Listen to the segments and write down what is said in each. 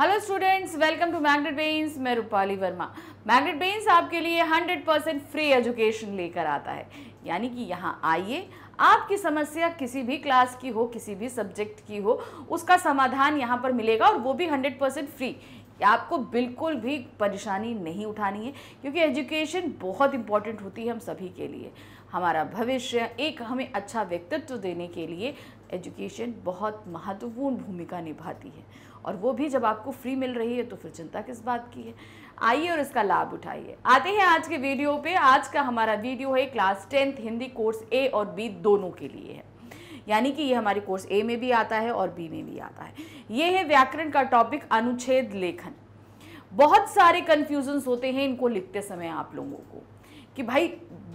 Hello students welcome to Magnet Brains मैं Rupali Verma magnet बेन्स आपके लिए 100 परसेंट फ्री एजुकेशन लेकर आता है यानी कि यहाँ आइए आपकी समस्या किसी भी क्लास की हो किसी भी सब्जेक्ट की हो उसका समाधान यहाँ पर मिलेगा और वो भी 100 परसेंट फ्री आपको बिल्कुल भी परेशानी नहीं उठानी है क्योंकि एजुकेशन बहुत इंपॉर्टेंट होती है हम सभी के लिए हमारा भविष्य एक हमें अच्छा व्यक्तित्व देने के लिए एजुकेशन बहुत महत्वपूर्ण भूमिका निभाती है और वो भी जब आपको फ्री मिल रही है तो फिर चिंता किस बात की है आइए और इसका लाभ उठाइए आते हैं आज के वीडियो पे आज का हमारा वीडियो है class tenth Hindi course A और बी दोनों के लिए है यानी कि ये हमारे कोर्स ए में भी आता है और बी में भी आता है ये है व्याकरण का टॉपिक अनुच्छेद लेखन बहुत सारे कन्फ्यूजन्स होते हैं इनको लिखते समय आप लोगों को कि भाई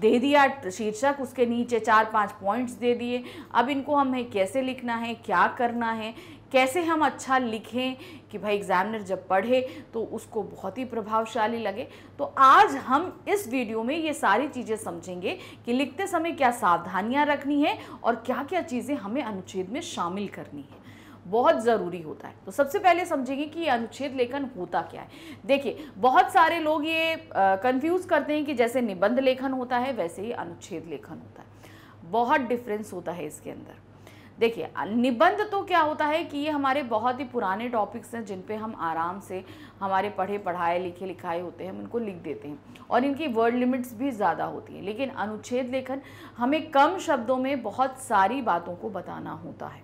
दे दिया शीर्षक उसके नीचे चार पांच पॉइंट्स दे दिए अब इनको हमें कैसे लिखना है क्या करना है कैसे हम अच्छा लिखें कि भाई एग्ज़ामिनर जब पढ़े तो उसको बहुत ही प्रभावशाली लगे तो आज हम इस वीडियो में ये सारी चीज़ें समझेंगे कि लिखते समय क्या सावधानियाँ रखनी है और क्या क्या चीज़ें हमें अनुच्छेद में शामिल करनी है बहुत ज़रूरी होता है तो सबसे पहले समझेंगे कि ये अनुच्छेद लेखन होता क्या है देखिए बहुत सारे लोग ये कंफ्यूज करते हैं कि जैसे निबंध लेखन होता है वैसे ही अनुच्छेद लेखन होता है बहुत डिफरेंस होता है इसके अंदर देखिए निबंध तो क्या होता है कि ये हमारे बहुत ही पुराने टॉपिक्स हैं जिन पे हम आराम से हमारे पढ़े पढ़ाए लिखे लिखाए होते हैं हम इनको लिख देते हैं और इनकी वर्ड लिमिट्स भी ज़्यादा होती हैं लेकिन अनुच्छेद लेखन हमें कम शब्दों में बहुत सारी बातों को बताना होता है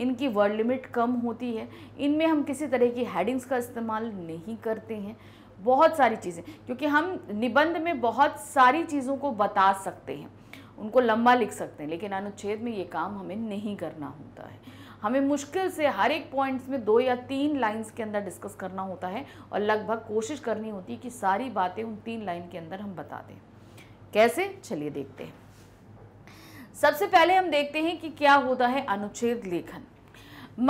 इनकी वर्ड लिमिट कम होती है इनमें हम किसी तरह की हेडिंग्स का इस्तेमाल नहीं करते हैं बहुत सारी चीज़ें क्योंकि हम निबंध में बहुत सारी चीज़ों को बता सकते हैं उनको लंबा लिख सकते हैं लेकिन अनुच्छेद में ये काम हमें नहीं करना होता है हमें मुश्किल से हर एक पॉइंट्स में दो या तीन लाइंस के अंदर डिस्कस करना होता है और लगभग कोशिश करनी होती है कि सारी बातें उन तीन लाइन के अंदर हम बता दें कैसे चलिए देखते हैं सबसे पहले हम देखते हैं कि क्या होता है अनुच्छेद लेखन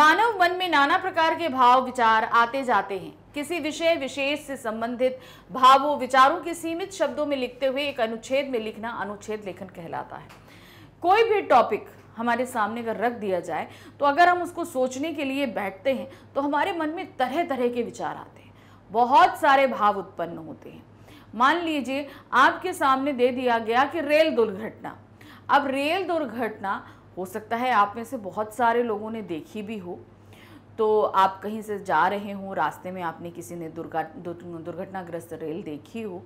मानव मन में नाना प्रकार के भाव विचार आते जाते हैं किसी विषय विशेष से संबंधित भावों विचारों के सीमित शब्दों में लिखते हुए एक अनुच्छेद में लिखना अनुच्छेद लेखन कहलाता है कोई भी टॉपिक हमारे सामने अगर रख दिया जाए तो अगर हम उसको सोचने के लिए बैठते हैं तो हमारे मन में तरह तरह के विचार आते हैं बहुत सारे भाव उत्पन्न होते हैं मान लीजिए आपके सामने दे दिया गया कि रेल दुर्घटना अब रेल दुर्घटना हो सकता है आप में से बहुत सारे लोगों ने देखी भी हो तो आप कहीं से जा रहे हों रास्ते में आपने किसी ने दुर्घटना दुर्घटनाग्रस्त रेल देखी हो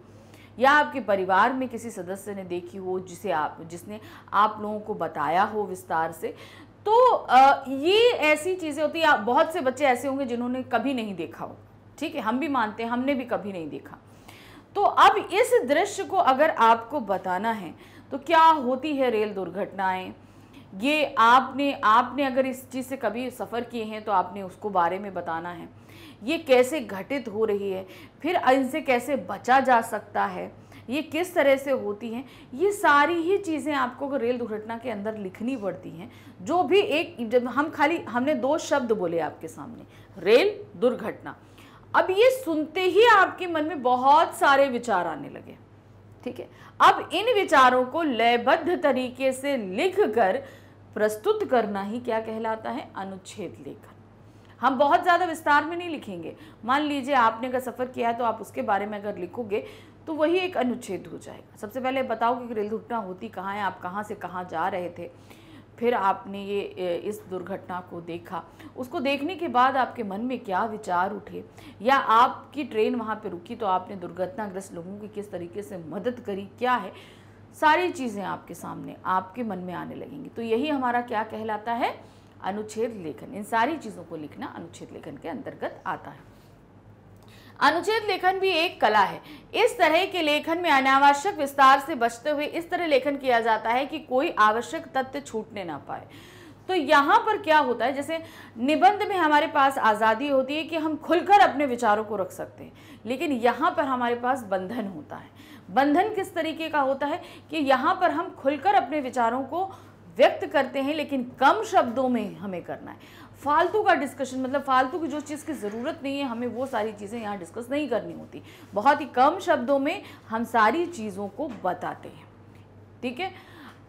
या आपके परिवार में किसी सदस्य ने देखी हो जिसे आप जिसने आप लोगों को बताया हो विस्तार से तो ये ऐसी चीज़ें होती हैं बहुत से बच्चे ऐसे होंगे जिन्होंने कभी नहीं देखा हो ठीक है हम भी मानते हैं हमने भी कभी नहीं देखा तो अब इस दृश्य को अगर आपको बताना है तो क्या होती है रेल दुर्घटनाएं ये आपने आपने अगर इस चीज़ से कभी सफ़र किए हैं तो आपने उसको बारे में बताना है ये कैसे घटित हो रही है फिर इनसे कैसे बचा जा सकता है ये किस तरह से होती हैं ये सारी ही चीज़ें आपको रेल दुर्घटना के अंदर लिखनी पड़ती हैं जो भी एक जब हम खाली हमने दो शब्द बोले आपके सामने रेल दुर्घटना अब ये सुनते ही आपके मन में बहुत सारे विचार आने लगे ठीक है अब इन विचारों को लयबद्ध तरीके से लिख कर प्रस्तुत करना ही क्या कहलाता है अनुच्छेद लेखन हम बहुत ज़्यादा विस्तार में नहीं लिखेंगे मान लीजिए आपने अगर सफ़र किया है तो आप उसके बारे में अगर लिखोगे तो वही एक अनुच्छेद हो जाएगा सबसे पहले बताओ कि रेल दुर्घटना होती कहाँ है आप कहाँ से कहाँ जा रहे थे फिर आपने ये इस दुर्घटना को देखा उसको देखने के बाद आपके मन में क्या विचार उठे या आपकी ट्रेन वहाँ पर रुकी तो आपने दुर्घटनाग्रस्त लोगों की किस तरीके से मदद करी क्या है सारी चीज़ें आपके सामने आपके मन में आने लगेंगी तो यही हमारा क्या कहलाता है अनुच्छेद लेखन इन सारी चीज़ों को लिखना अनुच्छेद लेखन के अंतर्गत आता है अनुच्छेद लेखन भी एक कला है इस तरह के लेखन में अनावश्यक विस्तार से बचते हुए इस तरह लेखन किया जाता है कि कोई आवश्यक तथ्य छूटने ना पाए तो यहाँ पर क्या होता है जैसे निबंध में हमारे पास आज़ादी होती है कि हम खुलकर अपने विचारों को रख सकते हैं लेकिन यहाँ पर हमारे पास बंधन होता है बंधन किस तरीके का होता है कि यहाँ पर हम खुलकर अपने विचारों को व्यक्त करते हैं लेकिन कम शब्दों में हमें करना है फालतू का डिस्कशन मतलब फालतू की जो चीज़ की ज़रूरत नहीं है हमें वो सारी चीज़ें यहाँ डिस्कस नहीं करनी होती बहुत ही कम शब्दों में हम सारी चीज़ों को बताते हैं ठीक है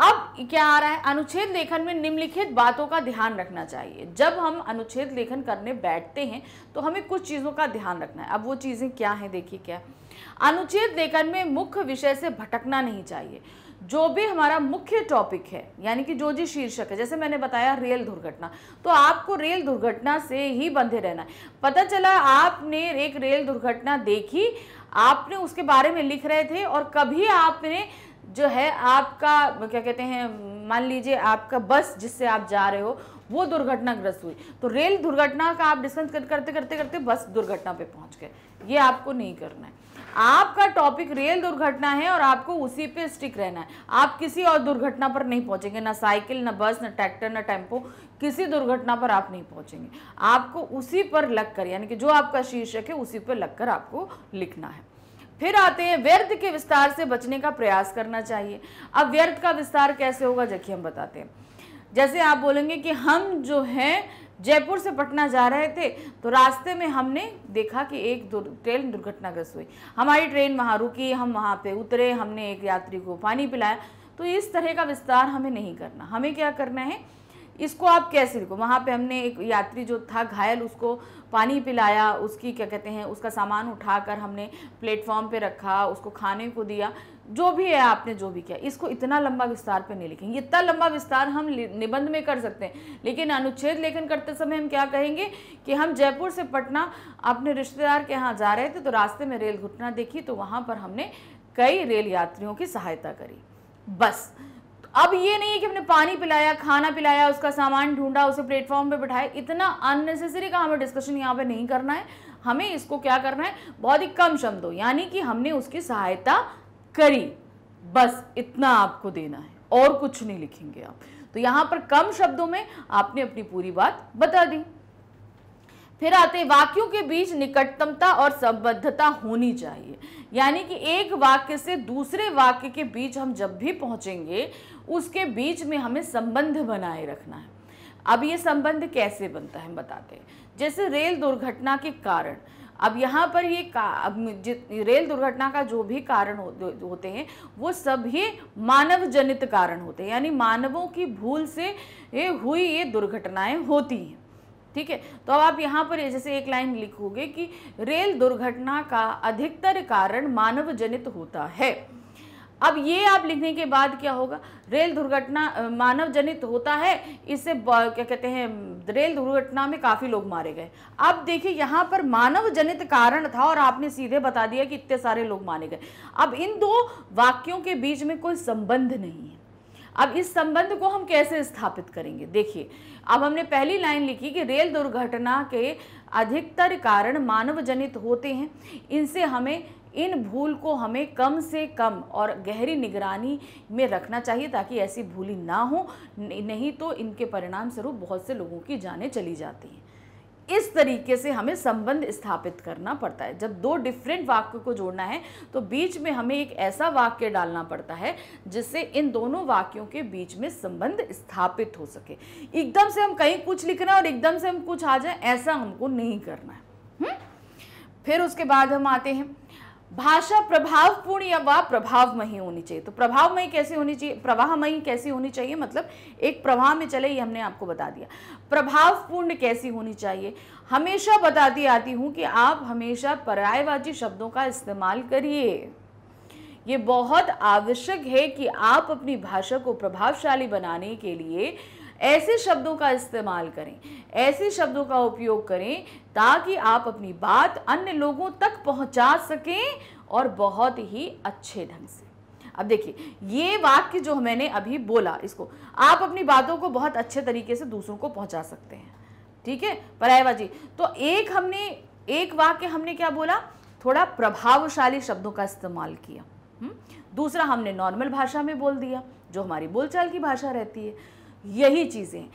अब क्या आ रहा है अनुच्छेद लेखन में निम्नलिखित बातों का ध्यान रखना चाहिए जब हम अनुच्छेद लेखन करने बैठते हैं तो हमें कुछ चीज़ों का ध्यान रखना है अब वो चीज़ें क्या हैं देखिए क्या अनुच्छेद लेखन में मुख्य विषय से भटकना नहीं चाहिए जो भी हमारा मुख्य टॉपिक है यानी कि जो जी शीर्षक है जैसे मैंने बताया रेल दुर्घटना तो आपको रेल दुर्घटना से ही बंधे रहना है पता चला आपने एक रेल दुर्घटना देखी आपने उसके बारे में लिख रहे थे और कभी आपने जो है आपका क्या कहते हैं मान लीजिए आपका बस जिससे आप जा रहे हो वो दुर्घटनाग्रस्त हुई तो रेल दुर्घटना का आप डिस्कस करते करते करते बस दुर्घटना पे पहुंच गए ये आपको नहीं करना है आपका टॉपिक रेल दुर्घटना है और आपको उसी पे स्टिक रहना है आप किसी और दुर्घटना पर नहीं पहुंचेंगे ना साइकिल ना बस ना ट्रैक्टर ना टेम्पो किसी दुर्घटना पर आप नहीं पहुंचेंगे आपको उसी पर लगकर यानी कि जो आपका शीर्षक है उसी पर लगकर आपको लिखना है फिर आते हैं व्यर्थ के विस्तार से बचने का प्रयास करना चाहिए अब व्यर्थ का विस्तार कैसे होगा जबकि हम बताते हैं जैसे आप बोलेंगे कि हम जो हैं जयपुर से पटना जा रहे थे तो रास्ते में हमने देखा कि एक दुर, ट्रेन दुर्घटनाग्रस्त हुई हमारी ट्रेन वहाँ रुकी हम वहाँ पे उतरे हमने एक यात्री को पानी पिलाया तो इस तरह का विस्तार हमें नहीं करना हमें क्या करना है इसको आप कैसे लिखो वहाँ पे हमने एक यात्री जो था घायल उसको पानी पिलाया उसकी क्या कहते हैं उसका सामान उठाकर हमने प्लेटफॉर्म पे रखा उसको खाने को दिया जो भी है आपने जो भी किया इसको इतना लंबा विस्तार पे नहीं लिखेंगे इतना लंबा विस्तार हम निबंध में कर सकते हैं लेकिन अनुच्छेद लेखन करते समय हम क्या कहेंगे कि हम जयपुर से पटना अपने रिश्तेदार के यहाँ जा रहे थे तो रास्ते में रेल घुटना देखी तो वहाँ पर हमने कई रेल यात्रियों की सहायता करी बस अब ये नहीं है कि हमने पानी पिलाया खाना पिलाया उसका सामान ढूंढा उसे प्लेटफॉर्म पे बिठाया इतना अननेसेसरी का हमें डिस्कशन यहाँ पे नहीं करना है हमें इसको क्या करना है बहुत ही कम शब्दों यानी कि हमने उसकी सहायता करी बस इतना आपको देना है और कुछ नहीं लिखेंगे आप तो यहाँ पर कम शब्दों में आपने अपनी पूरी बात बता दी फिर आते वाक्यों के बीच निकटतमता और संबद्धता होनी चाहिए यानी कि एक वाक्य से दूसरे वाक्य के बीच हम जब भी पहुँचेंगे उसके बीच में हमें संबंध बनाए रखना है अब ये संबंध कैसे बनता है बताते हैं जैसे रेल दुर्घटना के कारण अब यहाँ पर ये रेल दुर्घटना का जो भी कारण हो, होते हैं वो सभी मानव जनित कारण होते हैं यानी मानवों की भूल से ये हुई ये दुर्घटनाएं होती हैं ठीक है तो अब आप यहाँ पर जैसे एक लाइन लिखोगे कि रेल दुर्घटना का अधिकतर कारण मानव जनित होता है अब ये आप लिखने के बाद क्या होगा रेल दुर्घटना मानव जनित होता है इससे क्या कहते हैं रेल दुर्घटना में काफ़ी लोग मारे गए अब देखिए यहाँ पर मानव जनित कारण था और आपने सीधे बता दिया कि इतने सारे लोग मारे गए अब इन दो वाक्यों के बीच में कोई संबंध नहीं है अब इस संबंध को हम कैसे स्थापित करेंगे देखिए अब हमने पहली लाइन लिखी कि रेल दुर्घटना के अधिकतर कारण मानव जनित होते हैं इनसे हमें इन भूल को हमें कम से कम और गहरी निगरानी में रखना चाहिए ताकि ऐसी भूली ना हो नहीं तो इनके परिणाम स्वरूप बहुत से लोगों की जानें चली जाती हैं इस तरीके से हमें संबंध स्थापित करना पड़ता है जब दो डिफरेंट वाक्य को जोड़ना है तो बीच में हमें एक ऐसा वाक्य डालना पड़ता है जिससे इन दोनों वाक्यों के बीच में संबंध स्थापित हो सके एकदम से हम कहीं कुछ लिख रहे हैं और एकदम से हम कुछ आ जाए ऐसा हमको नहीं करना है हुँ? हम्म? फिर उसके बाद हम आते हैं भाषा प्रभावपूर्ण या प्रभावमयी होनी चाहिए तो प्रभावमयी कैसे होनी चाहिए प्रवाहमयी कैसी होनी चाहिए मतलब एक प्रवाह में चले ये हमने आपको बता दिया प्रभावपूर्ण कैसी होनी चाहिए हमेशा बताती आती हूँ कि आप हमेशा पर्यायवाची शब्दों का इस्तेमाल करिए ये बहुत आवश्यक है कि आप अपनी भाषा को प्रभावशाली बनाने के लिए ऐसे शब्दों का इस्तेमाल करें ऐसे शब्दों का उपयोग करें ताकि आप अपनी बात अन्य लोगों तक पहुंचा सकें और बहुत ही अच्छे ढंग से अब देखिए ये वाक्य जो मैंने अभी बोला इसको आप अपनी बातों को बहुत अच्छे तरीके से दूसरों को पहुंचा सकते हैं ठीक है परायवा जी तो एक हमने एक वाक्य हमने क्या बोला थोड़ा प्रभावशाली शब्दों का इस्तेमाल किया हुँ? हम्म? दूसरा हमने नॉर्मल भाषा में बोल दिया जो हमारी बोलचाल की भाषा रहती है यही चीज़ें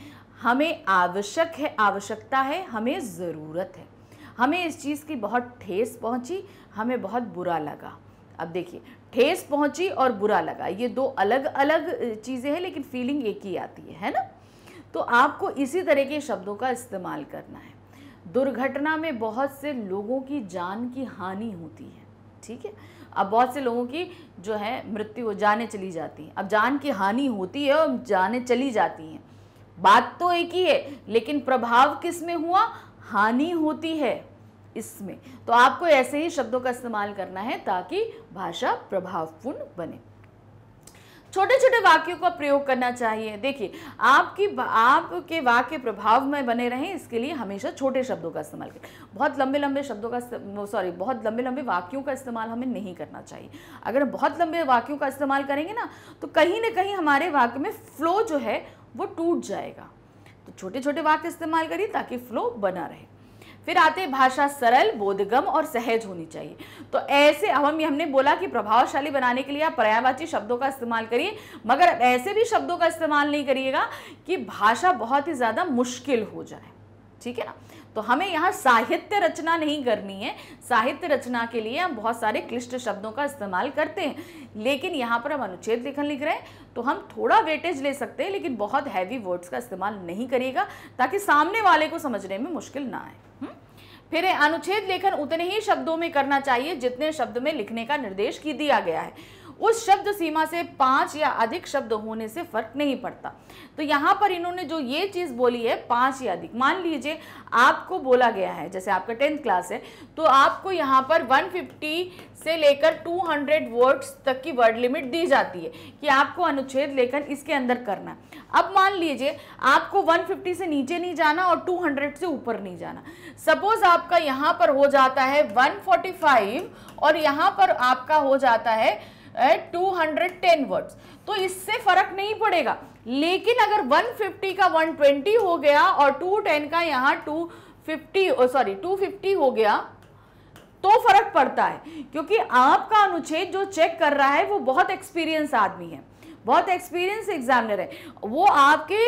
हमें आवश्यक है आवश्यकता है हमें ज़रूरत है हमें इस चीज़ की बहुत ठेस पहुंची हमें बहुत बुरा लगा अब देखिए ठेस पहुंची और बुरा लगा ये दो अलग अलग चीज़ें हैं लेकिन फीलिंग एक ही आती है है ना तो आपको इसी तरह के शब्दों का इस्तेमाल करना है दुर्घटना में बहुत से लोगों की जान की हानि होती है ठीक है अब बहुत से लोगों की जो है मृत्यु जाने चली जाती है अब जान की हानि होती है और जाने चली जाती हैं बात तो एक ही है लेकिन प्रभाव किस में हुआ हानि होती है इसमें तो आपको ऐसे ही शब्दों का इस्तेमाल करना है ताकि भाषा प्रभावपूर्ण बने छोटे छोटे वाक्यों का प्रयोग करना चाहिए देखिए आपकी आपके वाक्य प्रभाव में बने रहें इसके लिए हमेशा छोटे शब्दों का इस्तेमाल करें बहुत लंबे लंबे शब्दों का सॉरी बहुत लंबे लंबे वाक्यों का इस्तेमाल हमें नहीं करना चाहिए अगर बहुत लंबे वाक्यों का इस्तेमाल करेंगे ना तो कहीं ना कहीं हमारे वाक्य में फ्लो जो है वो टूट जाएगा तो छोटे छोटे वाक्य इस्तेमाल करिए ताकि फ्लो बना रहे फिर आते भाषा सरल बोधगम और सहज होनी चाहिए तो ऐसे अब हम हमने बोला कि प्रभावशाली बनाने के लिए आप पर्यायवाची शब्दों का इस्तेमाल करिए मगर ऐसे भी शब्दों का इस्तेमाल नहीं करिएगा कि भाषा बहुत ही ज़्यादा मुश्किल हो जाए ठीक है ना तो हमें यहाँ साहित्य रचना नहीं करनी है साहित्य रचना के लिए हम बहुत सारे क्लिष्ट शब्दों का इस्तेमाल करते हैं लेकिन यहाँ पर हम अनुच्छेद लेखन लिख रहे हैं तो हम थोड़ा वेटेज ले सकते हैं लेकिन बहुत हैवी वर्ड्स का इस्तेमाल नहीं करिएगा ताकि सामने वाले को समझने में मुश्किल ना आए हम्म? फिर अनुच्छेद लेखन उतने ही शब्दों में करना चाहिए जितने शब्द में लिखने का निर्देश की दिया गया है उस शब्द सीमा से पांच या अधिक शब्द होने से फर्क नहीं पड़ता तो यहाँ पर इन्होंने जो ये चीज़ बोली है पांच या अधिक मान लीजिए आपको बोला गया है जैसे आपका टेंथ क्लास है तो आपको यहाँ पर 150 से लेकर 200 वर्ड्स तक की वर्ड लिमिट दी जाती है कि आपको अनुच्छेद लेखन इसके अंदर करना अब मान लीजिए आपको 150 से नीचे नहीं जाना और 200 से ऊपर नहीं जाना सपोज आपका यहाँ पर हो जाता है 145 और यहाँ पर आपका हो जाता है टू हंड्रेड टेन वर्ड्स तो इससे फर्क नहीं पड़ेगा लेकिन अगर वन फिफ्टी का वन ट्वेंटी हो गया और टू टेन का यहाँ two fifty sorry two fifty हो गया तो फर्क पड़ता है क्योंकि आपका अनुच्छेद जो चेक कर रहा है वो बहुत एक्सपीरियंस आदमी है बहुत एक्सपीरियंस एग्जामिनर है वो आपके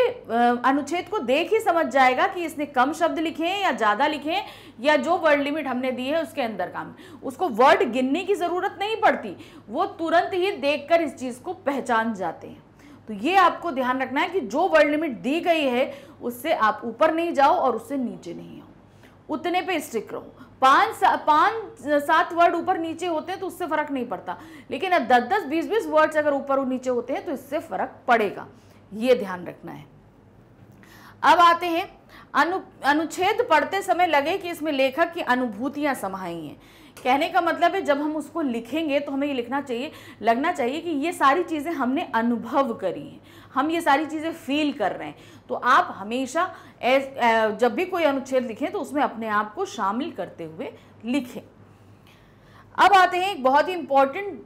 अनुच्छेद को देख ही समझ जाएगा कि इसने कम शब्द लिखे हैं या ज़्यादा लिखे हैं या जो वर्ड लिमिट हमने दी है उसके अंदर काम उसको वर्ड गिनने की ज़रूरत नहीं पड़ती वो तुरंत ही देख इस चीज़ को पहचान जाते हैं तो ये आपको ध्यान रखना है कि जो वर्ड लिमिट दी गई है उससे आप ऊपर नहीं जाओ और उससे नीचे नहीं आओ उतने पे स्ट्रिक रहो पाँच पांच सात वर्ड ऊपर नीचे होते हैं तो उससे फर्क नहीं पड़ता लेकिन अब दस दस बीस बीस वर्ड्स अगर ऊपर और नीचे होते हैं तो इससे फर्क पड़ेगा ये ध्यान रखना है अब आते हैं अनु अनुच्छेद पढ़ते समय लगे कि इसमें लेखक की अनुभूतियाँ समाई हैं कहने का मतलब है जब हम उसको लिखेंगे तो हमें ये लिखना चाहिए लगना चाहिए कि ये सारी चीज़ें हमने अनुभव करी हैं हम ये सारी चीज़ें फील कर रहे हैं तो आप हमेशा एस, जब भी कोई अनुच्छेद लिखें तो उसमें अपने आप को शामिल करते हुए लिखें अब आते हैं एक बहुत ही इंपॉर्टेंट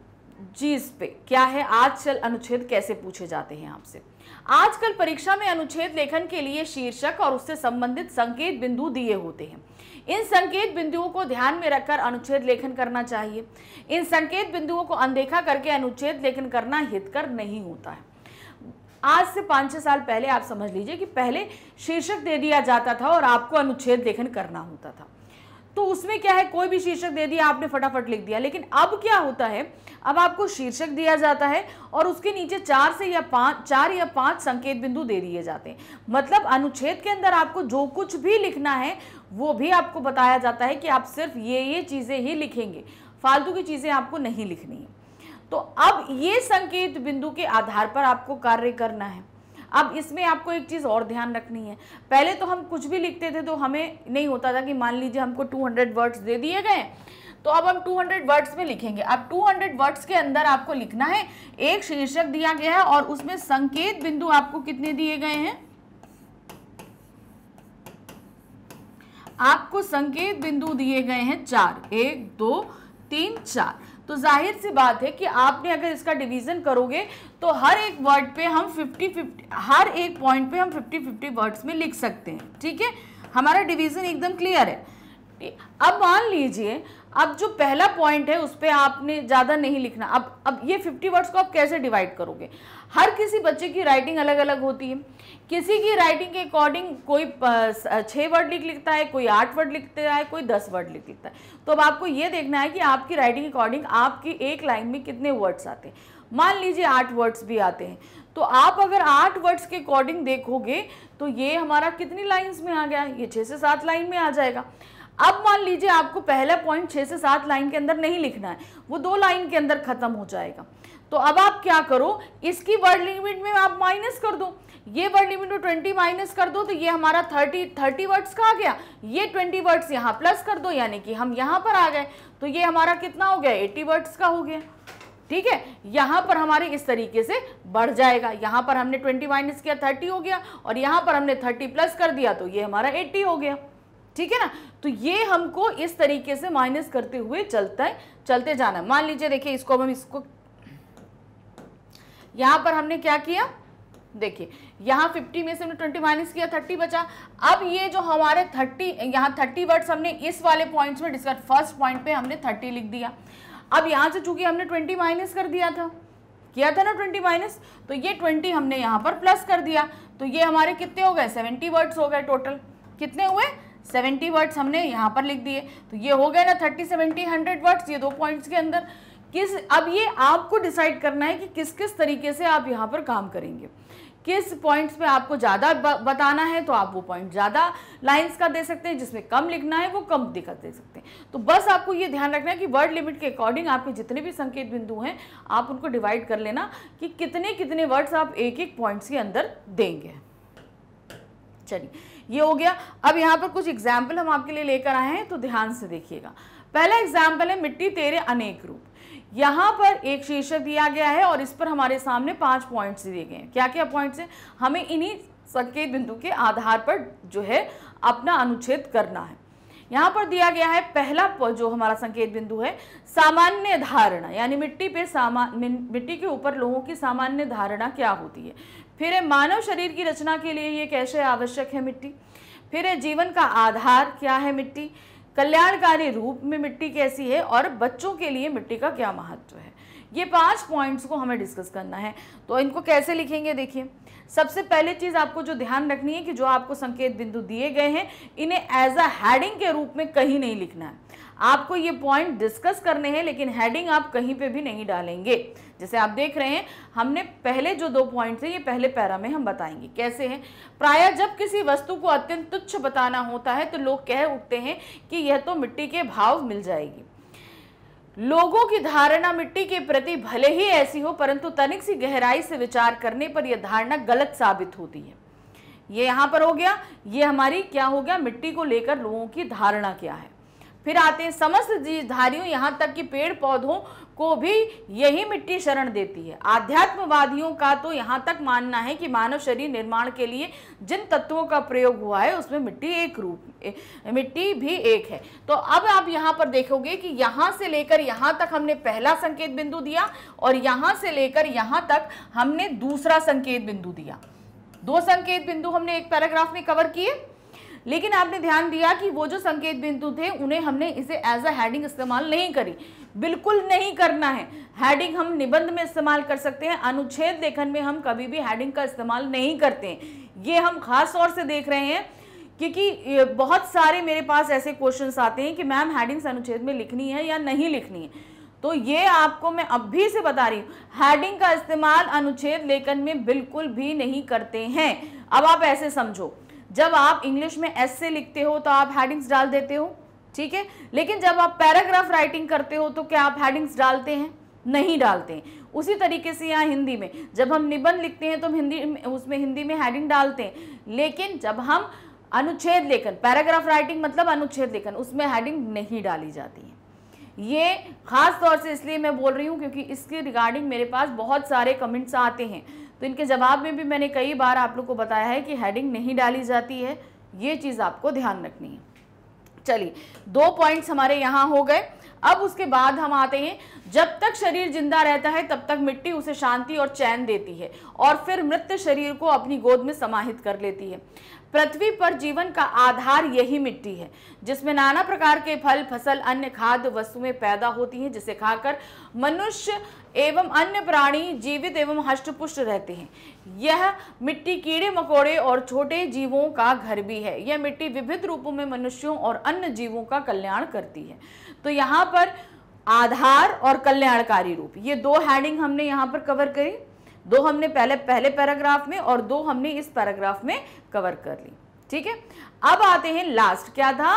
जीस पे क्या है आजकल अनुच्छेद कैसे पूछे जाते हैं आपसे आजकल परीक्षा में अनुच्छेद लेखन के लिए शीर्षक और उससे संबंधित संकेत बिंदु दिए होते हैं इन संकेत बिंदुओं को ध्यान में रखकर अनुच्छेद लेखन करना चाहिए इन संकेत बिंदुओं को अनदेखा करके अनुच्छेद लेखन करना हितकर नहीं होता है आज से पाँच छः साल पहले आप समझ लीजिए कि पहले शीर्षक दे दिया जाता था और आपको अनुच्छेद लेखन करना होता था तो उसमें क्या है कोई भी शीर्षक दे दिया आपने फटाफट लिख दिया लेकिन अब क्या होता है अब आपको शीर्षक दिया जाता है और उसके नीचे चार से या पांच चार या पांच संकेत बिंदु दे दिए जाते हैं मतलब अनुच्छेद के अंदर आपको जो कुछ भी लिखना है वो भी आपको बताया जाता है कि आप सिर्फ ये ये चीज़ें ही लिखेंगे फालतू की चीज़ें आपको नहीं लिखनी है तो अब ये संकेत बिंदु के आधार पर आपको कार्य करना है अब इसमें आपको एक चीज़ और ध्यान रखनी है पहले तो हम कुछ भी लिखते थे तो हमें नहीं होता था कि मान लीजिए हमको 200 वर्ड्स दे दिए गए तो अब हम 200 वर्ड्स में लिखेंगे अब 200 वर्ड्स के अंदर आपको लिखना है एक शीर्षक दिया गया है और उसमें संकेत बिंदु आपको कितने दिए गए हैं आपको संकेत बिंदु दिए गए हैं चार एक दो तीन चार तो जाहिर सी बात है कि आपने अगर इसका डिवीजन करोगे तो हर एक वर्ड पे हम 50 50 हर एक पॉइंट पे हम 50 50 वर्ड्स में लिख सकते हैं ठीक है हमारा डिवीज़न एकदम क्लियर है अब मान लीजिए अब जो पहला पॉइंट है उस पर आपने ज़्यादा नहीं लिखना अब अब ये 50 वर्ड्स को आप कैसे डिवाइड करोगे हर किसी बच्चे की राइटिंग अलग अलग होती है किसी की राइटिंग के अकॉर्डिंग कोई छः वर्ड लिख लिखता है कोई आठ वर्ड लिखता है कोई दस वर्ड लिख लिखता है तो अब आपको ये देखना है कि आपकी राइटिंग अकॉर्डिंग आपकी एक लाइन में कितने वर्ड्स आते हैं मान लीजिए आठ वर्ड्स भी आते हैं तो आप अगर आठ वर्ड्स के अकॉर्डिंग देखोगे तो ये हमारा कितनी लाइंस में आ गया ये छः से सात लाइन में आ जाएगा अब मान लीजिए आपको पहला पॉइंट छः से सात लाइन के अंदर नहीं लिखना है वो दो लाइन के अंदर ख़त्म हो जाएगा तो अब आप क्या करो इसकी वर्ड लिमिट में आप माइनस कर दो ये वर्ड लिमिट में ट्वेंटी माइनस कर दो तो ये हमारा थर्टी थर्टी वर्ड्स का आ गया ये ट्वेंटी वर्ड्स यहाँ प्लस कर दो यानी कि हम यहाँ पर आ गए तो ये हमारा कितना हो गया एटी वर्ड्स का हो गया ठीक है यहाँ पर हमारे इस तरीके से बढ़ जाएगा यहाँ पर हमने ट्वेंटी माइनस किया थर्टी हो गया और यहाँ पर हमने थर्टी प्लस कर दिया तो ये हमारा एट्टी हो गया ठीक है ना तो ये हमको इस तरीके से माइनस करते हुए चलता है चलते जाना मान लीजिए देखिए इसको हम इसको यहाँ पर हमने क्या किया देखिए यहाँ 50 में से हमने 20 माइनस किया 30 बचा अब ये जो हमारे 30 यहाँ 30 वर्ड्स हमने इस वाले पॉइंट्स में डिस्कस फर्स्ट पॉइंट पे हमने 30 लिख दिया अब यहाँ से चूंकि हमने ट्वेंटी माइनस कर दिया था किया था ना ट्वेंटी माइनस तो ये ट्वेंटी हमने यहाँ पर प्लस कर दिया तो ये हमारे कितने हो गए सेवेंटी वर्ड्स हो गए टोटल कितने हुए सेवेंटी वर्ड्स हमने यहाँ पर लिख दिए तो ये हो गए ना थर्टी सेवेंटी हंड्रेड वर्ड्स ये दो पॉइंट्स के अंदर किस अब ये आपको डिसाइड करना है कि किस किस तरीके से आप यहाँ पर काम करेंगे किस पॉइंट्स पे आपको ज़्यादा बताना है तो आप वो पॉइंट ज़्यादा लाइंस का दे सकते हैं जिसमें कम लिखना है वो कम दिखा दे सकते हैं तो बस आपको ये ध्यान रखना है कि वर्ड लिमिट के अकॉर्डिंग आपके जितने भी संकेत बिंदु हैं आप उनको डिवाइड कर लेना कि कितने कितने वर्ड्स आप एक एक पॉइंट्स के अंदर देंगे चलिए ये हो गया अब यहाँ पर कुछ एग्जाम्पल हम आपके लिए लेकर आए हैं तो ध्यान से देखिएगा पहला एग्जाम्पल है मिट्टी तेरे अनेक रूप यहाँ पर एक शीर्षक दिया गया है और इस पर हमारे सामने पांच पॉइंट्स दिए गए हैं क्या क्या पॉइंट्स हैं हमें इन्हीं संकेत बिंदु के आधार पर जो है अपना अनुच्छेद करना है यहाँ पर दिया गया है पहला जो हमारा संकेत बिंदु है सामान्य धारणा यानी मिट्टी पे सामान मिट्टी के ऊपर लोगों की सामान्य धारणा क्या होती है फिर है मानव शरीर की रचना के लिए ये कैसे आवश्यक है मिट्टी फिर है जीवन का आधार क्या है मिट्टी कल्याणकारी रूप में मिट्टी कैसी है और बच्चों के लिए मिट्टी का क्या महत्व है ये पांच पॉइंट्स को हमें डिस्कस करना है तो इनको कैसे लिखेंगे देखिए सबसे पहले चीज़ आपको जो ध्यान रखनी है कि जो आपको संकेत बिंदु दिए गए हैं इन्हें एज अ हेडिंग के रूप में कहीं नहीं लिखना है आपको ये पॉइंट डिस्कस करने हैं लेकिन हेडिंग आप कहीं पे भी नहीं डालेंगे जैसे आप देख रहे हैं हमने पहले जो दो पॉइंट थे ये पहले पैरा में हम बताएंगे कैसे हैं प्राय जब किसी वस्तु को अत्यंत तुच्छ बताना होता है तो लोग कह उठते हैं कि यह तो मिट्टी के भाव मिल जाएगी लोगों की धारणा मिट्टी के प्रति भले ही ऐसी हो परंतु तनिक सी गहराई से विचार करने पर यह धारणा गलत साबित होती है ये यहाँ पर हो गया ये हमारी क्या हो गया मिट्टी को लेकर लोगों की धारणा क्या है फिर आते हैं समस्त जीवधारियों यहाँ तक कि पेड़ पौधों को भी यही मिट्टी शरण देती है आध्यात्मवादियों का तो यहाँ तक मानना है कि मानव शरीर निर्माण के लिए जिन तत्वों का प्रयोग हुआ है उसमें मिट्टी एक रूप ए, मिट्टी भी एक है तो अब आप यहाँ पर देखोगे कि यहाँ से लेकर यहाँ तक हमने पहला संकेत बिंदु दिया और यहाँ से लेकर यहाँ तक हमने दूसरा संकेत बिंदु दिया दो संकेत बिंदु हमने एक पैराग्राफ में कवर किए लेकिन आपने ध्यान दिया कि वो जो संकेत बिंदु थे उन्हें हमने इसे एज अ हैडिंग इस्तेमाल नहीं करी बिल्कुल नहीं करना है हैडिंग हम निबंध में इस्तेमाल कर सकते हैं अनुच्छेद लेखन में हम कभी भी हैडिंग का इस्तेमाल नहीं करते हैं ये हम खास तौर से देख रहे हैं क्योंकि बहुत सारे मेरे पास ऐसे क्वेश्चन आते हैं कि मैम हैडिंग्स अनुच्छेद में लिखनी है या नहीं लिखनी है तो ये आपको मैं अभी से बता रही हूँ हैडिंग का इस्तेमाल अनुच्छेद लेखन में बिल्कुल भी नहीं करते हैं अब आप ऐसे समझो जब आप इंग्लिश में एस से लिखते हो तो आप हेडिंग्स डाल देते हो ठीक है लेकिन जब आप पैराग्राफ राइटिंग करते हो तो क्या आप हेडिंग्स डालते हैं नहीं डालते हैं उसी तरीके से यहाँ हिंदी में जब हम निबंध लिखते हैं तो हम हिंदी उसमें हिंदी में हेडिंग डालते हैं लेकिन जब हम अनुच्छेद लेखन पैराग्राफ राइटिंग मतलब अनुच्छेद लेखन उसमें हेडिंग नहीं डाली जाती है ये खास तौर से इसलिए मैं बोल रही हूँ क्योंकि इसके रिगार्डिंग मेरे पास बहुत सारे कमेंट्स आते हैं तो इनके जवाब में भी मैंने कई बार आप लोग को बताया है कि हेडिंग नहीं डाली जाती है ये चीज़ आपको ध्यान रखनी है चलिए दो पॉइंट्स हमारे यहाँ हो गए अब उसके बाद हम आते हैं जब तक शरीर जिंदा रहता है तब तक मिट्टी उसे शांति और चैन देती है और फिर मृत शरीर को अपनी गोद में समाहित कर लेती है पृथ्वी पर जीवन का आधार यही मिट्टी है जिसमें नाना प्रकार के फल फसल अन्य खाद्य वस्तुएं पैदा होती हैं जिसे खाकर मनुष्य एवं अन्य प्राणी जीवित एवं हष्टपुष्ट रहते हैं यह मिट्टी कीड़े मकोड़े और छोटे जीवों का घर भी है यह मिट्टी विभिन्न रूपों में मनुष्यों और अन्य जीवों का कल्याण करती है तो यहाँ पर आधार और कल्याणकारी रूप ये दो हेडिंग हमने यहाँ पर कवर करी दो हमने पहले पहले पैराग्राफ में और दो हमने इस पैराग्राफ में कवर कर ली ठीक है अब आते हैं लास्ट क्या था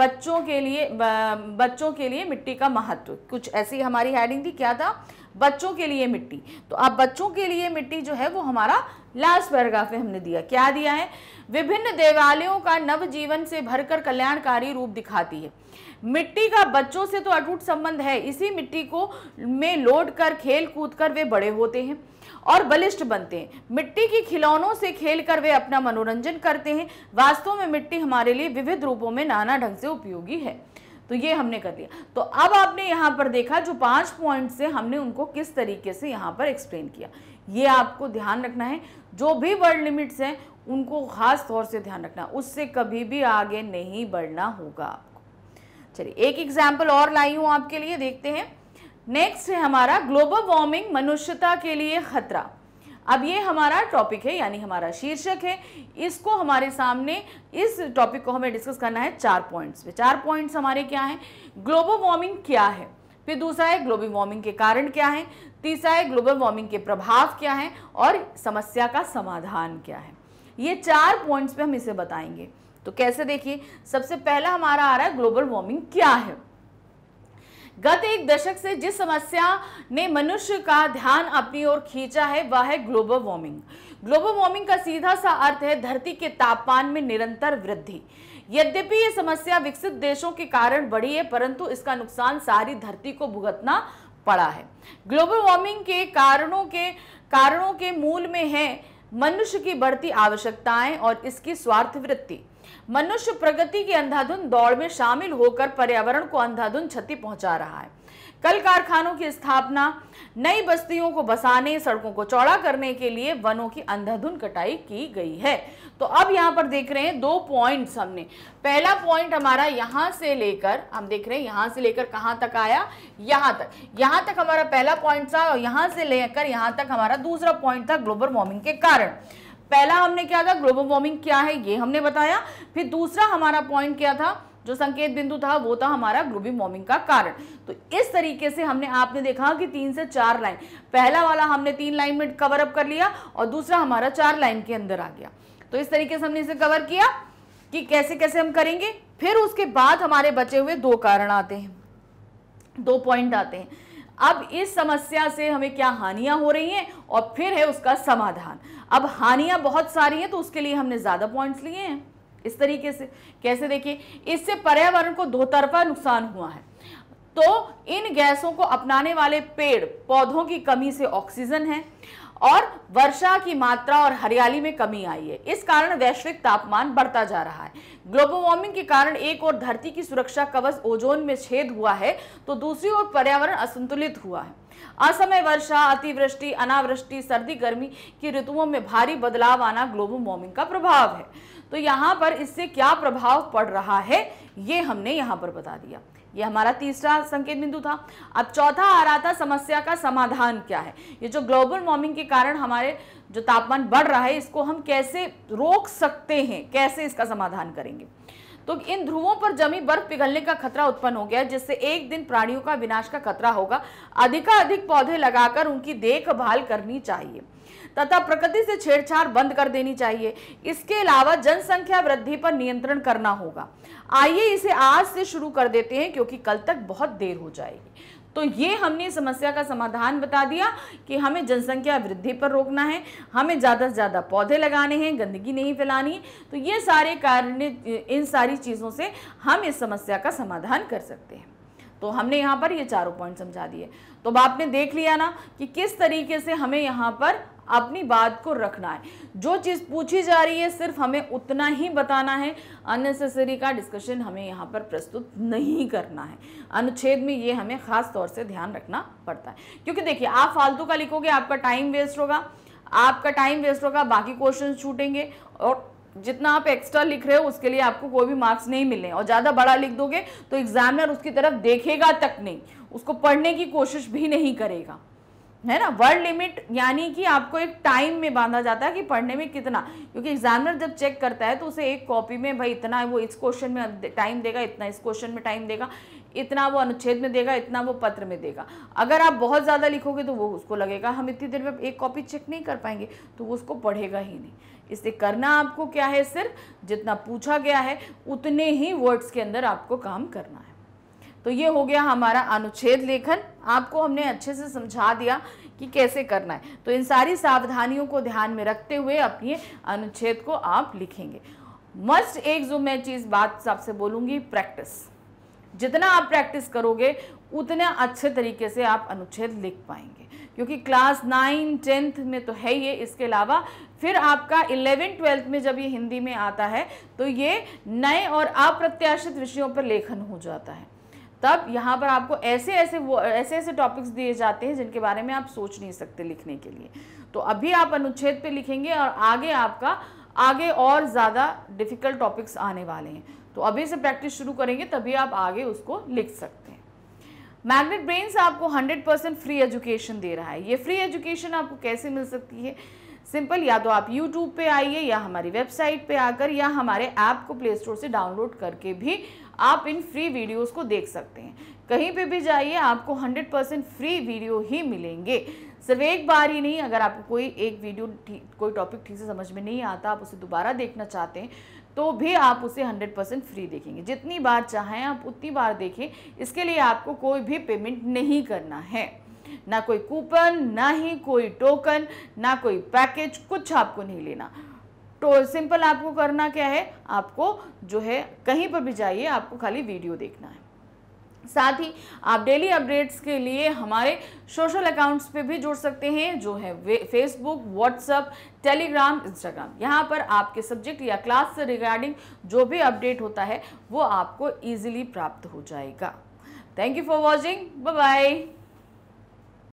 बच्चों के लिए बच्चों के लिए मिट्टी का महत्व कुछ ऐसी हमारी हेडिंग थी क्या था बच्चों के लिए मिट्टी तो अब बच्चों के लिए मिट्टी जो है वो हमारा लास्ट पैराग्राफ में हमने दिया क्या दिया है विभिन्न देवालयों का नवजीवन से भरकर कल्याणकारी रूप दिखाती है मिट्टी का बच्चों से तो अटूट संबंध है इसी मिट्टी को में लोड कर खेल कूद कर वे बड़े होते हैं और बलिष्ठ बनते हैं मिट्टी की खिलौनों से खेल कर वे अपना मनोरंजन करते हैं वास्तव में मिट्टी हमारे लिए विविध रूपों में नाना ढंग से उपयोगी है तो ये हमने कर लिया तो अब आपने यहाँ पर देखा जो पांच पॉइंट से हमने उनको किस तरीके से यहाँ पर एक्सप्लेन किया ये आपको ध्यान रखना है जो भी वर्ड लिमिट्स हैं उनको खास तौर से ध्यान रखना उससे कभी भी आगे नहीं बढ़ना होगा आपको चलिए एक एग्जाम्पल और लाई हूँ आपके लिए देखते हैं नेक्स्ट है हमारा ग्लोबल वार्मिंग मनुष्यता के लिए खतरा अब ये हमारा टॉपिक है यानी हमारा शीर्षक है इसको हमारे सामने इस टॉपिक को हमें डिस्कस करना है चार पॉइंट्स पे चार पॉइंट्स हमारे क्या हैं ग्लोबल वार्मिंग क्या है फिर दूसरा है ग्लोबल वार्मिंग के कारण क्या है तीसरा है ग्लोबल वार्मिंग के प्रभाव क्या है और समस्या का समाधान क्या है ये चार पॉइंट्स पर हम इसे बताएंगे तो कैसे देखिए सबसे पहला हमारा आ रहा है ग्लोबल वार्मिंग क्या है गत एक दशक से जिस समस्या ने मनुष्य का ध्यान अपनी ओर खींचा है वह है ग्लोबल वार्मिंग ग्लोबल वार्मिंग का सीधा सा अर्थ है धरती के तापमान में निरंतर वृद्धि यद्यपि ये समस्या विकसित देशों के कारण बढ़ी है परंतु इसका नुकसान सारी धरती को भुगतना पड़ा है ग्लोबल वार्मिंग के कारणों के कारणों के मूल में है मनुष्य की बढ़ती आवश्यकताएं और इसकी स्वार्थ वृत्ति मनुष्य प्रगति की अंधाधुन दौड़ में शामिल होकर पर्यावरण को अंधाधुन क्षति पहुंचा रहा है कल कारखानों की स्थापना नई बस्तियों को बसाने सड़कों को चौड़ा करने के लिए वनों की अंधाधुन कटाई की गई है तो अब यहाँ पर देख रहे हैं दो पॉइंट्स हमने पहला पॉइंट हमारा यहाँ से लेकर हम देख रहे हैं यहाँ से लेकर कहाँ तक आया यहाँ तक यहाँ तक हमारा पहला पॉइंट था और यहाँ से लेकर यहाँ तक हमारा दूसरा पॉइंट था ग्लोबल वार्मिंग के कारण पहला हमने क्या था ग्लोबल वार्मिंग क्या है ये हमने बताया फिर दूसरा हमारा पॉइंट क्या था जो संकेत बिंदु था वो था हमारा ग्लोबल वार्मिंग का कारण तो इस तरीके से हमने आपने देखा कि तीन से चार लाइन पहला वाला हमने तीन लाइन में कवर अप कर लिया और दूसरा हमारा चार लाइन के अंदर आ गया तो इस तरीके से हमने इसे कवर किया कि कैसे कैसे हम करेंगे फिर उसके बाद हमारे बचे हुए दो कारण आते हैं दो पॉइंट आते हैं अब इस समस्या से हमें क्या हानियां हो रही हैं और फिर है उसका समाधान अब हानियां बहुत सारी हैं तो उसके लिए हमने ज़्यादा पॉइंट्स लिए हैं इस तरीके से कैसे देखिए इससे पर्यावरण को दोतरफा नुकसान हुआ है तो इन गैसों को अपनाने वाले पेड़ पौधों की कमी से ऑक्सीजन है और वर्षा की मात्रा और हरियाली में कमी आई है इस कारण वैश्विक तापमान बढ़ता जा रहा है ग्लोबल वार्मिंग के कारण एक और धरती की सुरक्षा कवच ओजोन में छेद हुआ है तो दूसरी ओर पर्यावरण असंतुलित हुआ है असमय वर्षा अतिवृष्टि अनावृष्टि सर्दी गर्मी की ऋतुओं में भारी बदलाव आना ग्लोबल वार्मिंग का प्रभाव है तो यहाँ पर इससे क्या प्रभाव पड़ रहा है ये हमने यहाँ पर बता दिया ये हमारा तीसरा संकेत बिंदु था अब चौथा आ रहा था समस्या का समाधान क्या है ये जो ग्लोबल वार्मिंग के कारण हमारे जो तापमान बढ़ रहा है इसको हम कैसे रोक सकते हैं कैसे इसका समाधान करेंगे तो इन ध्रुवों पर जमी बर्फ पिघलने का खतरा उत्पन्न हो गया जिससे एक दिन प्राणियों का विनाश का खतरा होगा अधिकाधिक पौधे लगाकर उनकी देखभाल करनी चाहिए तथा प्रकृति से छेड़छाड़ बंद कर देनी चाहिए इसके अलावा जनसंख्या वृद्धि पर नियंत्रण करना होगा आइए इसे आज से शुरू कर देते हैं क्योंकि कल तक बहुत देर हो जाएगी तो ये हमने समस्या का समाधान बता दिया कि हमें जनसंख्या वृद्धि पर रोकना है हमें ज़्यादा से ज़्यादा पौधे लगाने हैं गंदगी नहीं फैलानी तो ये सारे कारण इन सारी चीज़ों से हम इस समस्या का समाधान कर सकते हैं तो हमने यहाँ पर ये चारों पॉइंट समझा दिए तो आपने देख लिया ना कि किस तरीके से हमें यहाँ पर अपनी बात को रखना है जो चीज़ पूछी जा रही है सिर्फ हमें उतना ही बताना है अननेसेसरी का डिस्कशन हमें यहाँ पर प्रस्तुत नहीं करना है अनुच्छेद में ये हमें खास तौर से ध्यान रखना पड़ता है क्योंकि देखिए आप फालतू का लिखोगे आपका टाइम वेस्ट होगा आपका टाइम वेस्ट होगा बाकी क्वेश्चन छूटेंगे और जितना आप एक्स्ट्रा लिख रहे हो उसके लिए आपको कोई भी मार्क्स नहीं मिलने और ज़्यादा बड़ा लिख दोगे तो एग्जामिनर उसकी तरफ देखेगा तक नहीं उसको पढ़ने की कोशिश भी नहीं करेगा है ना वर्ड लिमिट यानी कि आपको एक टाइम में बांधा जाता है कि पढ़ने में कितना क्योंकि एग्जामिनर जब चेक करता है तो उसे एक कॉपी में भाई इतना वो इस क्वेश्चन में टाइम देगा इतना इस क्वेश्चन में टाइम देगा इतना वो अनुच्छेद में देगा इतना वो पत्र में देगा अगर आप बहुत ज़्यादा लिखोगे तो वो उसको लगेगा हम इतनी देर में एक कॉपी चेक नहीं कर पाएंगे तो वो उसको पढ़ेगा ही नहीं इसलिए करना आपको क्या है सिर्फ जितना पूछा गया है उतने ही वर्ड्स के अंदर आपको काम करना है तो ये हो गया हमारा अनुच्छेद लेखन आपको हमने अच्छे से समझा दिया कि कैसे करना है तो इन सारी सावधानियों को ध्यान में रखते हुए अपने अनुच्छेद को आप लिखेंगे मस्ट एक जो मैं चीज़ बात आपसे बोलूँगी प्रैक्टिस जितना आप प्रैक्टिस करोगे उतना अच्छे तरीके से आप अनुच्छेद लिख पाएंगे क्योंकि क्लास नाइन टेंथ में तो है ये इसके अलावा फिर आपका इलेवेंथ ट्वेल्थ में जब ये हिंदी में आता है तो ये नए और अप्रत्याशित विषयों पर लेखन हो जाता है तब यहाँ पर आपको ऐसे ऐसे वो ऐसे ऐसे टॉपिक्स दिए जाते हैं जिनके बारे में आप सोच नहीं सकते लिखने के लिए तो अभी आप अनुच्छेद पे लिखेंगे और आगे आपका आगे और ज़्यादा डिफ़िकल्ट टॉपिक्स आने वाले हैं तो अभी से प्रैक्टिस शुरू करेंगे तभी आप आगे उसको लिख सकते हैं मैग्नेट ब्रेन्स आपको 100 परसेंट फ्री एजुकेशन दे रहा है ये फ्री एजुकेशन आपको कैसे मिल सकती है सिंपल या तो आप यूट्यूब पे आइए या हमारी वेबसाइट पे आकर या हमारे ऐप को प्ले स्टोर से डाउनलोड करके भी आप इन फ्री वीडियोस को देख सकते हैं कहीं पे भी जाइए आपको 100 परसेंट फ्री वीडियो ही मिलेंगे सिर्फ एक बार ही नहीं अगर आपको कोई एक वीडियो कोई टॉपिक ठीक से समझ में नहीं आता आप उसे दोबारा देखना चाहते हैं तो भी आप उसे 100 परसेंट फ्री देखेंगे जितनी बार चाहें आप उतनी बार देखें इसके लिए आपको कोई भी पेमेंट नहीं करना है ना कोई कूपन ना ही कोई टोकन ना कोई पैकेज कुछ आपको नहीं लेना तो सिंपल आपको करना क्या है आपको जो है कहीं पर भी जाइए आपको खाली वीडियो देखना है साथ ही आप डेली अपडेट्स के लिए हमारे सोशल अकाउंट्स पे भी जुड़ सकते हैं जो है फेसबुक व्हाट्सअप टेलीग्राम इंस्टाग्राम यहाँ पर आपके सब्जेक्ट या क्लास से रिगार्डिंग जो भी अपडेट होता है वो आपको ईजिली प्राप्त हो जाएगा thank you for watching bye